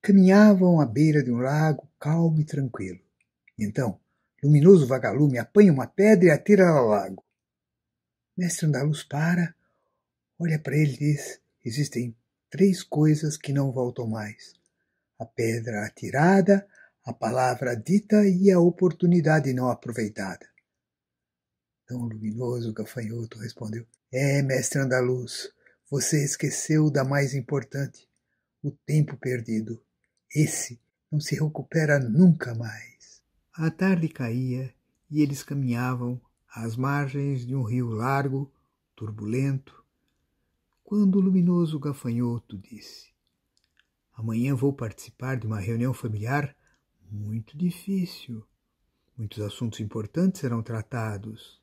Caminhavam à beira de um lago calmo e tranquilo. Então, luminoso vagalume apanha uma pedra e atira ao lago. Mestre Andaluz para, olha para ele e diz: Existem três coisas que não voltam mais: a pedra atirada, a palavra dita e a oportunidade não aproveitada. Então o luminoso gafanhoto respondeu: É, mestre andaluz, você esqueceu da mais importante, o tempo perdido. Esse não se recupera nunca mais. A tarde caía e eles caminhavam às margens de um rio largo, turbulento, quando o luminoso gafanhoto disse: Amanhã vou participar de uma reunião familiar muito difícil. Muitos assuntos importantes serão tratados.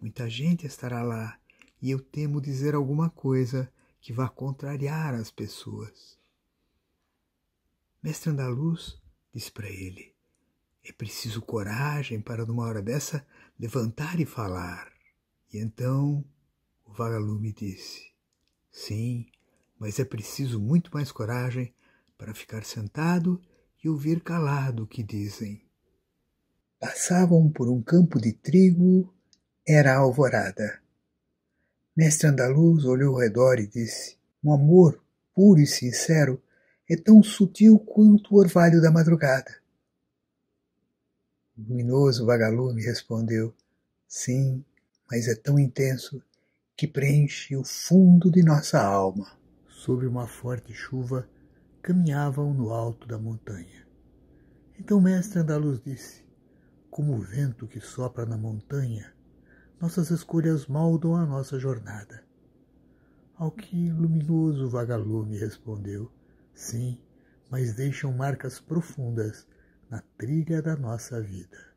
Muita gente estará lá e eu temo dizer alguma coisa que vá contrariar as pessoas. Mestre Andaluz disse para ele: É preciso coragem para, numa hora dessa, levantar e falar. E então o vagalume disse: Sim, mas é preciso muito mais coragem para ficar sentado e ouvir calado o que dizem. Passavam por um campo de trigo era a alvorada. Mestre Andaluz olhou ao redor e disse: Um amor puro e sincero é tão sutil quanto o orvalho da madrugada. O luminoso vagalume respondeu: Sim, mas é tão intenso que preenche o fundo de nossa alma. Sob uma forte chuva, caminhavam no alto da montanha. Então Mestre Andaluz disse: Como o vento que sopra na montanha nossas escolhas moldam a nossa jornada. Ao que luminoso vagalume respondeu: Sim, mas deixam marcas profundas na trilha da nossa vida.